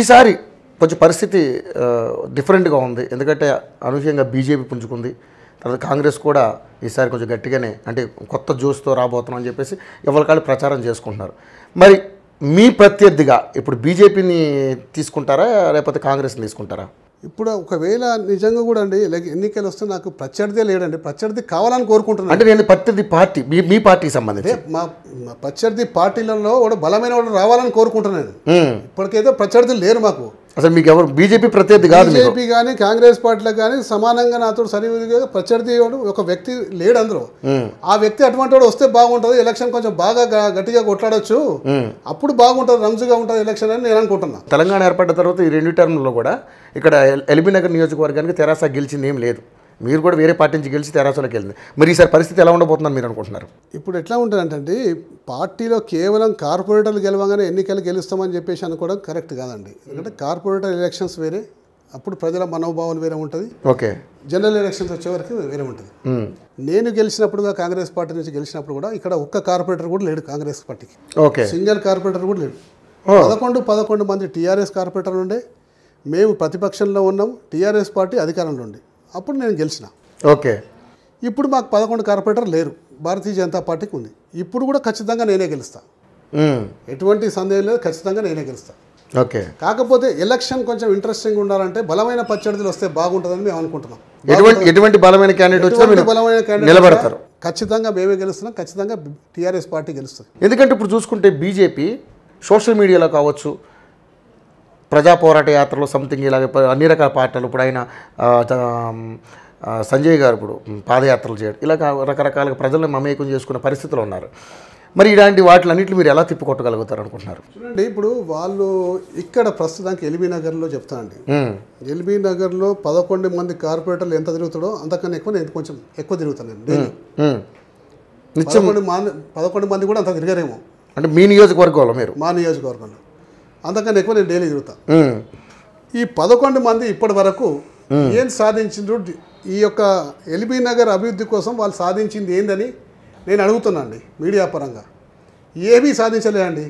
ఈసారి కొంచెం పరిస్థితి డిఫరెంట్గా ఉంది ఎందుకంటే అనూహ్యంగా బీజేపీ పుంజుకుంది తర్వాత కాంగ్రెస్ కూడా ఈసారి కొంచెం గట్టిగానే అంటే కొత్త జ్యూస్తో రాబోతున్నాం అని చెప్పేసి ఎవరికాళ్ళు ప్రచారం చేసుకుంటున్నారు మరి మీ ప్రత్యర్థిగా ఇప్పుడు బీజేపీని తీసుకుంటారా లేకపోతే కాంగ్రెస్ని తీసుకుంటారా ఇప్పుడు ఒకవేళ నిజంగా కూడా అండి ఎన్నికలు వస్తే నాకు ప్రత్యర్థి లేడండి ప్రత్యర్థి కావాలని కోరుకుంటున్నాను అంటే నేను ప్రత్యర్థి పార్టీ మీ మీ పార్టీకి సంబంధించి మా ప్రత్యర్థి పార్టీలలో కూడా బలమైన వాళ్ళు రావాలని కోరుకుంటున్నాను ఇప్పటికైతే ప్రత్యర్థులు లేరు మాకు అసలు మీకు ఎవరు బీజేపీ ప్రత్యర్థి కాదు బీజేపీ కానీ కాంగ్రెస్ పార్టీలకు కానీ సమానంగా నాతో సరిగ్గా ప్రత్యర్థి ఒక వ్యక్తి లేడు అందులో ఆ వ్యక్తి అటువంటి వాడు వస్తే బాగుంటుంది ఎలక్షన్ కొంచెం బాగా గట్టిగా కొట్లాడచ్చు అప్పుడు బాగుంటుంది రంజుగా ఉంటుంది ఎలక్షన్ అని నేను అనుకుంటున్నాను తెలంగాణ ఏర్పడిన తర్వాత ఈ రెండు టర్మ్లో కూడా ఇక్కడ ఎల్బీ నగర్ నియోజకవర్గానికి తెరాస గెలిచింది ఏం లేదు మీరు కూడా వేరే పార్టీ నుంచి గెలిచి తెరాసలోకి వెళ్ళింది మరి ఈసారి పరిస్థితి ఎలా ఉండబోతుందని మీరు అనుకుంటున్నారు ఇప్పుడు ఎట్లా ఉంటుందంటే పార్టీలో కేవలం కార్పొరేటర్లు గెలవగానే ఎన్నికలు గెలుస్తామని చెప్పేసి అనుకోవడం కరెక్ట్ కాదండి ఎందుకంటే కార్పొరేటర్ ఎలక్షన్స్ వేరే అప్పుడు ప్రజల మనోభావాలు వేరే ఉంటుంది ఓకే జనరల్ ఎలక్షన్స్ వచ్చే వరకు వేరే ఉంటుంది నేను గెలిచినప్పుడుగా కాంగ్రెస్ పార్టీ నుంచి గెలిచినప్పుడు కూడా ఇక్కడ ఒక్క కార్పొరేటర్ కూడా లేడు కాంగ్రెస్ పార్టీకి ఓకే సింగిల్ కార్పొరేటర్ కూడా లేడు పదకొండు పదకొండు మంది టీఆర్ఎస్ కార్పొరేటర్లు ఉండే మేము ప్రతిపక్షంలో ఉన్నాం టీఆర్ఎస్ పార్టీ అధికారంలో ఉండే అప్పుడు నేను గెలిచిన ఓకే ఇప్పుడు మాకు పదకొండు కార్పొరేటర్ లేరు భారతీయ జనతా పార్టీకి ఉంది ఇప్పుడు కూడా ఖచ్చితంగా నేనే గెలుస్తా ఎటువంటి సందేహం లేదు ఖచ్చితంగా నేనే గెలుస్తా ఓకే కాకపోతే ఎలక్షన్ కొంచెం ఇంట్రెస్టింగ్ ఉండాలంటే బలమైన పచ్చడిలు వస్తే బాగుంటుందని మేము అనుకుంటున్నాం ఎటువంటి బలమైన క్యాండిడేట్ బలమైన ఖచ్చితంగా మేమే గెలుస్తున్నాం ఖచ్చితంగా టీఆర్ఎస్ పార్టీ గెలుస్తుంది ఎందుకంటే ఇప్పుడు చూసుకుంటే బీజేపీ సోషల్ మీడియాలో కావచ్చు ప్రజా పోరాట యాత్రలు సంథింగ్ ఇలాగే అన్ని రకాల పార్టీలు ఇప్పుడు ఆయన సంజయ్ గారు ఇప్పుడు పాదయాత్రలు చేయడం ఇలా రకరకాలుగా ప్రజలను మమేకం చేసుకునే పరిస్థితులు ఉన్నారు మరి ఇలాంటి వాటిలన్నింటిని మీరు ఎలా తిప్పుకొట్టగలుగుతారు అనుకుంటున్నారు చూడండి ఇప్పుడు వాళ్ళు ఇక్కడ ప్రస్తుతానికి ఎల్బీ నగర్లో చెప్తానండి ఎల్బీ నగర్లో పదకొండు మంది కార్పొరేటర్లు ఎంత తిరుగుతాడో అంతకన్నా ఎక్కువ నేను కొంచెం ఎక్కువ తిరుగుతానండి నిత్యం పదకొండు మంది కూడా అంత తిరగరేమో అంటే మీ నియోజకవర్గంలో మీరు మా నియోజకవర్గంలో అందుకని ఎక్కువ నేను డైలీ తిరుగుతా ఈ పదకొండు మంది ఇప్పటి వరకు ఏం సాధించిండ్రు ఈ యొక్క ఎల్బీ నగర్ అభివృద్ధి కోసం వాళ్ళు సాధించింది ఏందని నేను అడుగుతున్నాండి మీడియా పరంగా ఏమీ సాధించలేదండి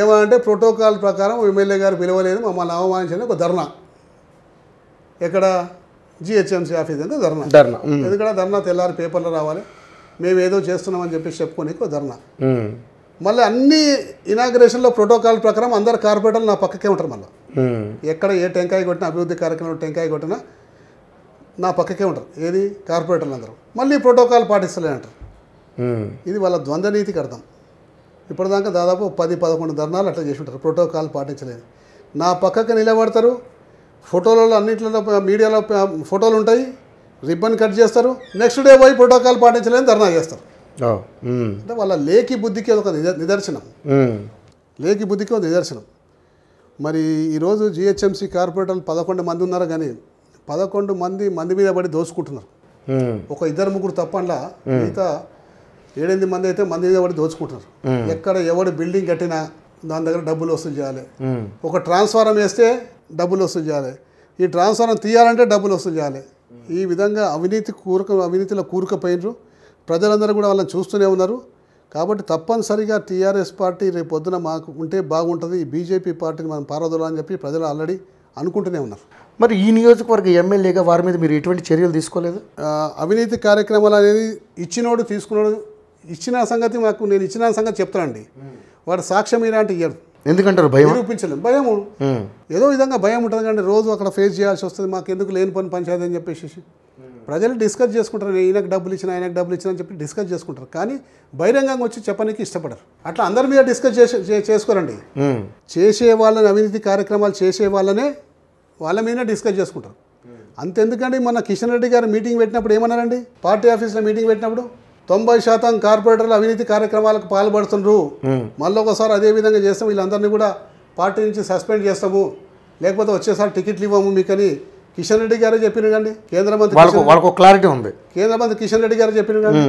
ఏమంటే ప్రోటోకాల్ ప్రకారం ఎమ్మెల్యే గారు పిలవలేదు మమ్మల్ని అవమానించని ఒక ధర్నా ఎక్కడ జిహెచ్ఎంసీ ఆఫీస్ అంటే ధర్నా ధర్నా ఎందుకంటే ధర్నా తెల్లారి పేపర్లో రావాలి మేము ఏదో చేస్తున్నామని చెప్పేసి చెప్పుకోనికి ఒక ధర్నా మళ్ళీ అన్ని ఇనాగ్రేషన్లో ప్రోటోకాల్ ప్రకారం అందరు కార్పొరేటర్లు నా పక్కకే ఉంటారు మళ్ళీ ఎక్కడ ఏ టెంకాయ కొట్టినా అభివృద్ధి కార్యక్రమంలో టెంకాయ కొట్టినా నా పక్కకే ఉంటారు ఏది కార్పొరేటర్లు అందరూ మళ్ళీ ప్రోటోకాల్ పాటిస్తలేనంటారు ఇది వాళ్ళ ద్వంద్వ నీతికి అర్థం ఇప్పటిదాకా దాదాపు పది పదకొండు ధర్నాలు అట్లా చేసి ఉంటారు ప్రోటోకాల్ పాటించలేదు నా పక్కకు నిలబడతారు ఫోటోలలో అన్నింటిలో మీడియాలో ఫోటోలు ఉంటాయి రిబ్బన్ కట్ చేస్తారు నెక్స్ట్ డే పోయి ప్రోటోకాల్ పాటించలేని ధర్నా చేస్తారు అంటే వాళ్ళ లేఖి బుద్ధికి ఒక నిదర్శనం లేఖి బుద్ధికి ఒక నిదర్శనం మరి ఈరోజు జిహెచ్ఎంసీ కార్పొరేటర్లు పదకొండు మంది ఉన్నారు కానీ పదకొండు మంది మంది మీద పడి దోచుకుంటున్నారు ఒక ఇద్దరు ముగ్గురు తప్పండ్లా మిగతా ఏడెనిమిది మంది అయితే మంది మీద పడి దోచుకుంటున్నారు ఎక్కడ ఎవడు బిల్డింగ్ కట్టినా దాని దగ్గర డబ్బులు వసూలు చేయాలి ఒక ట్రాన్స్ఫారం వేస్తే డబ్బులు వసూలు చేయాలి ఈ ట్రాన్స్ఫారం తీయాలంటే డబ్బులు వసూలు చేయాలి ఈ విధంగా అవినీతి కూరక అవినీతిలో కూరుకపోయినరు ప్రజలందరూ కూడా వాళ్ళని చూస్తూనే ఉన్నారు కాబట్టి తప్పనిసరిగా టీఆర్ఎస్ పార్టీ రేపు పొద్దున మాకు ఉంటే బాగుంటుంది బీజేపీ పార్టీని మనం పారదోలని చెప్పి ప్రజలు ఆల్రెడీ అనుకుంటూనే ఉన్నారు మరి ఈ నియోజకవర్గ ఎమ్మెల్యేగా వారి మీద మీరు ఎటువంటి చర్యలు తీసుకోలేదు అవినీతి కార్యక్రమాలు అనేది ఇచ్చినోడు తీసుకున్నాడు ఇచ్చిన సంగతి మాకు నేను ఇచ్చిన సంగతి చెప్తానండి వాడు సాక్ష్యం ఇలాంటి ఇయ్యడు ఎందుకంటారు భయం నిరూపించలేము భయం ఏదో విధంగా భయం ఉంటుంది కానీ రోజు అక్కడ ఫేస్ చేయాల్సి వస్తుంది మాకు ఎందుకు లేని పని పంచాయతీ అని చెప్పేసి ప్రజలు డిస్కస్ చేసుకుంటారు ఈయనకు డబ్బులు ఇచ్చిన ఆయనకు డబ్బులు ఇచ్చిన అని చెప్పి డిస్కస్ చేసుకుంటారు కానీ బహిరంగంగా వచ్చి చెప్పడానికి ఇష్టపడరు అట్లా అందరి మీద డిస్కస్ చేసే చేసుకోరండి చేసే వాళ్ళని అవినీతి కార్యక్రమాలు చేసే వాళ్ళనే వాళ్ళ మీద డిస్కస్ చేసుకుంటారు అంతెందుకండి మన కిషన్ రెడ్డి గారు మీటింగ్ పెట్టినప్పుడు ఏమన్నారండి పార్టీ ఆఫీస్లో మీటింగ్ పెట్టినప్పుడు తొంభై శాతం కార్పొరేటర్లు అవినీతి కార్యక్రమాలకు పాల్పడుతుండ్రు మళ్ళీ ఒకసారి అదే విధంగా చేస్తాం వీళ్ళందరినీ కూడా పార్టీ నుంచి సస్పెండ్ చేస్తాము లేకపోతే వచ్చేసారి టికెట్లు ఇవ్వము మీకని కిషన్ రెడ్డి గారే చెప్పిన కండి కేంద్ర మంత్రి వాళ్ళకు క్లారిటీ ఉంది కేంద్ర మంత్రి కిషన్ రెడ్డి గారు చెప్పిన కండి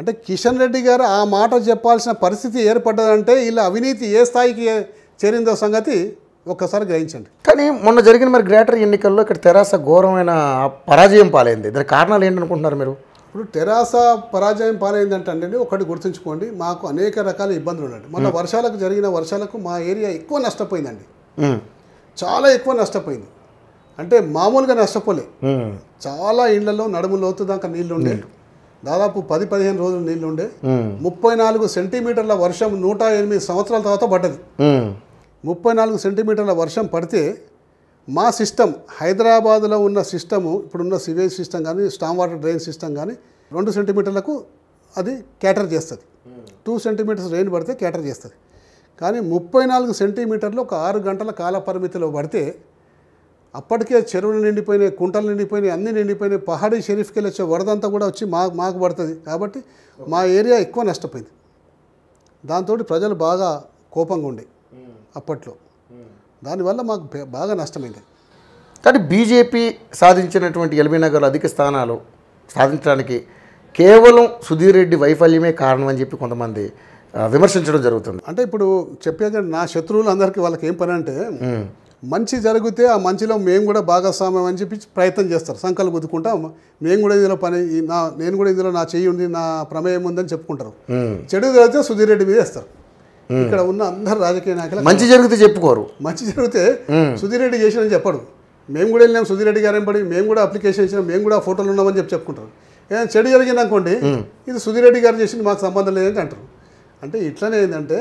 అంటే కిషన్ రెడ్డి గారు ఆ మాట చెప్పాల్సిన పరిస్థితి ఏర్పడ్డదంటే ఇలా అవినీతి ఏ స్థాయికి చేరిందో సంగతి ఒక్కసారి గ్రహించండి కానీ మొన్న జరిగిన మరి గ్రేటర్ ఎన్నికల్లో ఇక్కడ తెరాస ఘోరమైన పరాజయం పాలైంది దాని కారణాలు ఏంటనుకుంటున్నారు మీరు ఇప్పుడు తెరాస పరాజయం పాలైందంటే అండి ఒకటి గుర్తుంచుకోండి మాకు అనేక రకాల ఇబ్బందులు ఉండండి మొన్న వర్షాలకు జరిగిన వర్షాలకు మా ఏరియా ఎక్కువ నష్టపోయిందండి చాలా ఎక్కువ నష్టపోయింది అంటే మామూలుగా నష్టపోలే చాలా ఇళ్లలో నడుము లోతు దాకా నీళ్లు ఉండే దాదాపు పది పదిహేను రోజులు నీళ్లు ఉండే ముప్పై నాలుగు సెంటీమీటర్ల వర్షం నూట ఎనిమిది సంవత్సరాల తర్వాత పడ్డది ముప్పై నాలుగు సెంటీమీటర్ల వర్షం పడితే మా సిస్టమ్ హైదరాబాద్లో ఉన్న సిస్టము ఇప్పుడున్న సివేజ్ సిస్టమ్ కానీ స్టామ్ వాటర్ డ్రైన్ సిస్టమ్ కానీ రెండు సెంటీమీటర్లకు అది క్యాటర్ చేస్తుంది టూ సెంటీమీటర్స్ రెయిన్ పడితే క్యాటర్ చేస్తుంది కానీ ముప్పై నాలుగు సెంటీమీటర్లు ఒక ఆరు గంటల కాల పరిమితిలో పడితే అప్పటికే చెరువులు నిండిపోయినాయి కుంటలు నిండిపోయినాయి అన్నీ నిండిపోయినాయి పహాడీ షరీఫ్కి వెళ్ళి వచ్చే వరదంతా కూడా వచ్చి మా మాకు పడుతుంది కాబట్టి మా ఏరియా ఎక్కువ నష్టపోయింది దాంతో ప్రజలు బాగా కోపంగా ఉండే అప్పట్లో దానివల్ల మాకు బాగా నష్టమైంది కానీ బీజేపీ సాధించినటువంటి ఎల్బీ నగర్ అధిక స్థానాలు సాధించడానికి కేవలం సుధీర్ రెడ్డి వైఫల్యమే కారణం అని చెప్పి కొంతమంది విమర్శించడం జరుగుతుంది అంటే ఇప్పుడు చెప్పేది నా శత్రువులు అందరికీ వాళ్ళకి ఏం పని అంటే మంచి జరిగితే ఆ మంచిలో మేము కూడా భాగస్వామ్యం అని చెప్పి ప్రయత్నం చేస్తారు సంకల్ప గుద్దుకుంటా మేము కూడా ఇందులో పని నా నేను కూడా ఇందులో నా చెయ్యి ఉంది నా ప్రమేయం ఉందని చెప్పుకుంటారు చెడు జరిగితే సుధీర్ రెడ్డి మీద వేస్తారు ఇక్కడ ఉన్న అందరు రాజకీయ నాయకులు మంచి జరిగితే చెప్పుకోరు మంచి జరిగితే సుధీర్ రెడ్డి చేసినని చెప్పడు మేము కూడా వెళ్ళినాం సుధీర్ రెడ్డి గారు పడి మేము కూడా అప్లికేషన్ ఇచ్చినాం మేము కూడా ఫోటోలు ఉన్నామని చెప్పి చెప్పుకుంటారు చెడు జరిగిందనుకోండి ఇది సుధీర్ రెడ్డి గారు చేసింది మాకు సంబంధం లేదని అంటారు అంటే ఇట్లనే ఏంటంటే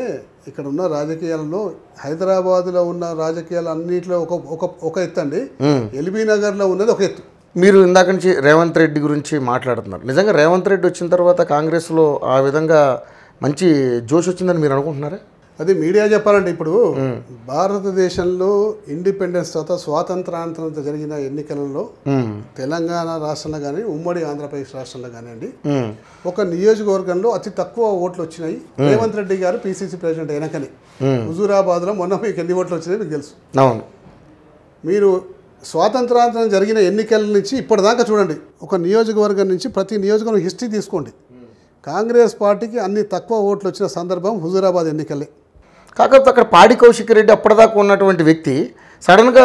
ఇక్కడ ఉన్న రాజకీయాలలో హైదరాబాద్లో ఉన్న రాజకీయాలు అన్నింటిలో ఒక ఒక ఒక ఎత్తు అండి ఎల్బీ నగర్లో ఉన్నది ఒక ఎత్తు మీరు ఇందాక నుంచి రేవంత్ రెడ్డి గురించి మాట్లాడుతున్నారు నిజంగా రేవంత్ రెడ్డి వచ్చిన తర్వాత కాంగ్రెస్లో ఆ విధంగా మంచి జోష్ వచ్చిందని మీరు అనుకుంటున్నారా అది మీడియా చెప్పాలంటే ఇప్పుడు భారతదేశంలో ఇండిపెండెన్స్ తర్వాత స్వాతంత్రాంతరంతో జరిగిన ఎన్నికలలో తెలంగాణ రాష్ట్రంలో కానీ ఉమ్మడి ఆంధ్రప్రదేశ్ రాష్ట్రంలో కానివ్వండి ఒక నియోజకవర్గంలో అతి తక్కువ ఓట్లు వచ్చినాయి రేవంత్ రెడ్డి గారు పిసిసి ప్రెసిడెంట్ హుజూరాబాద్ లో మొన్న మీకు ఎన్ని ఓట్లు వచ్చినాయి మీకు తెలుసు మీరు స్వాతంత్రాంతరం జరిగిన ఎన్నికల నుంచి ఇప్పటిదాకా చూడండి ఒక నియోజకవర్గం నుంచి ప్రతి నియోజకవర్గం హిస్టరీ తీసుకోండి కాంగ్రెస్ పార్టీకి అన్ని తక్కువ ఓట్లు వచ్చిన సందర్భం హుజూరాబాద్ ఎన్నికలే కాకపోతే అక్కడ పాడి కౌశిక్ రెడ్డి అప్పటిదాకా ఉన్నటువంటి వ్యక్తి సడన్గా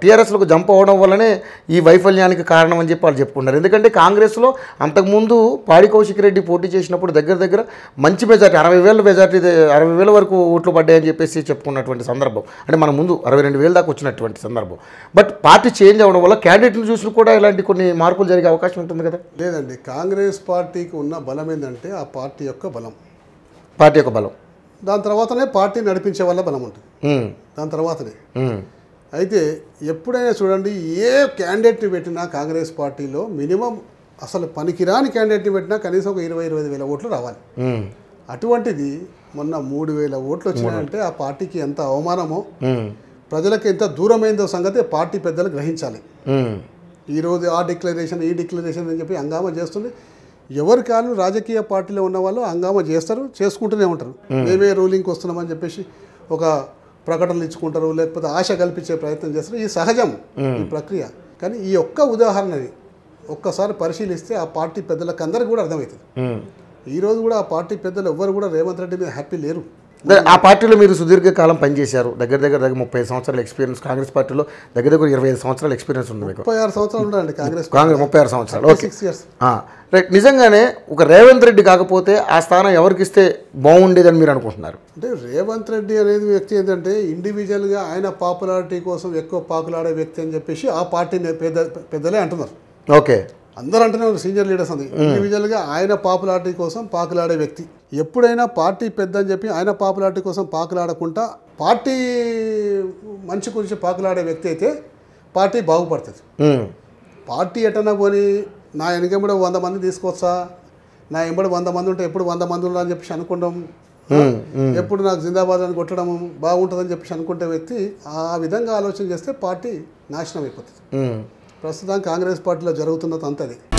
టీఆర్ఎస్లకు జంప్ అవ్వడం వల్లనే ఈ వైఫల్యానికి కారణం అని చెప్పి వాళ్ళు చెప్పుకున్నారు ఎందుకంటే కాంగ్రెస్లో అంతకుముందు పాడి కౌశిక్ రెడ్డి పోటీ చేసినప్పుడు దగ్గర దగ్గర మంచి మెజార్టీ అరవై వేల మెజార్టీ అరవై వేల వరకు ఓట్లు పడ్డాయని చెప్పేసి చెప్పుకున్నటువంటి సందర్భం అంటే మన ముందు అరవై రెండు వేలు దాకా వచ్చినటువంటి సందర్భం బట్ పార్టీ చేంజ్ అవ్వడం వల్ల క్యాండిడేట్ని చూసిన కూడా ఇలాంటి కొన్ని మార్పులు జరిగే అవకాశం ఉంటుంది కదా లేదండి కాంగ్రెస్ పార్టీకి ఉన్న బలం ఏంటంటే ఆ పార్టీ యొక్క బలం పార్టీ యొక్క బలం దాని తర్వాతనే పార్టీ నడిపించే వల్ల బలం ఉంటుంది దాని తర్వాతనే అయితే ఎప్పుడైనా చూడండి ఏ క్యాండిడేట్ని పెట్టినా కాంగ్రెస్ పార్టీలో మినిమం అసలు పనికిరాని క్యాండిడేట్ని పెట్టినా కనీసం ఒక ఇరవై ఇరవై వేల ఓట్లు రావాలి అటువంటిది మొన్న మూడు వేల ఓట్లు వచ్చినాయంటే ఆ పార్టీకి ఎంత అవమానమో ప్రజలకు ఎంత దూరమైందో సంగతి పార్టీ పెద్దలు గ్రహించాలి ఈరోజు ఆ డిక్లరేషన్ ఈ డిక్లరేషన్ అని చెప్పి హంగామా చేస్తుంది ఎవరి కాళ్ళు రాజకీయ పార్టీలో ఉన్న వాళ్ళు హంగామా చేస్తారు చేసుకుంటూనే ఉంటారు మేమే రూలింగ్కి వస్తున్నామని చెప్పేసి ఒక ప్రకటనలు ఇచ్చుకుంటారు లేకపోతే ఆశ కల్పించే ప్రయత్నం చేస్తారు ఇది సహజం ఈ ప్రక్రియ కానీ ఈ ఒక్క ఉదాహరణని ఒక్కసారి పరిశీలిస్తే ఆ పార్టీ పెద్దలకు అందరికీ కూడా అర్థమవుతుంది ఈరోజు కూడా ఆ పార్టీ పెద్దలు ఎవ్వరు కూడా రేవంత్ రెడ్డి మీద హ్యాపీ లేరు ఆ పార్టీలో మీరు సుదీర్ఘకాలం పనిచేశారు దగ్గర దగ్గర దగ్గర ముప్పై సంవత్సరాల ఎక్స్పీరియన్స్ కాంగ్రెస్ పార్టీలో దగ్గర దగ్గర ఇరవై ఐదు సంవత్సరాల ఎక్స్పీరియన్స్ ఉంది మీకు ముప్పై ఆరు సంవత్సరాలు ఉండాలండి కాంగ్రెస్ కాంగ్రెస్ ముప్పై ఆరు సంవత్సరాలు రైట్ నిజంగానే ఒక రేవంత్ రెడ్డి కాకపోతే ఆ స్థానం ఎవరికి ఇస్తే బాగుండేదని మీరు అనుకుంటున్నారు అంటే రేవంత్ రెడ్డి అనేది వ్యక్తి ఏంటంటే ఇండివిజువల్గా ఆయన పాపులారిటీ కోసం ఎక్కువ పాకులాడే వ్యక్తి అని చెప్పేసి ఆ పార్టీ పెద్ద పెద్దలే అంటున్నారు ఓకే అందరూ అంటేనే సీనియర్ లీడర్స్ అంది ఇండివిజువల్గా ఆయన పాపులారిటీ కోసం పాకులాడే వ్యక్తి ఎప్పుడైనా పార్టీ పెద్ద అని చెప్పి ఆయన పాపులారిటీ కోసం పాకులాడకుండా పార్టీ మంచి గురించి పాకులాడే వ్యక్తి అయితే పార్టీ బాగుపడుతుంది పార్టీ ఎటన్నా పోని నా వెనకంబడి వంద మంది తీసుకొచ్చా నా ఎంబడి వంద మంది ఉంటే ఎప్పుడు వంద మంది ఉండాలని చెప్పేసి అనుకుంటాం ఎప్పుడు నాకు జిందాబాద్ అని కొట్టడం బాగుంటుందని చెప్పేసి అనుకుంటే వ్యక్తి ఆ విధంగా ఆలోచన చేస్తే పార్టీ నాశనం అయిపోతుంది ప్రస్తుతం కాంగ్రెస్ పార్టీలో జరుగుతున్నది అంతది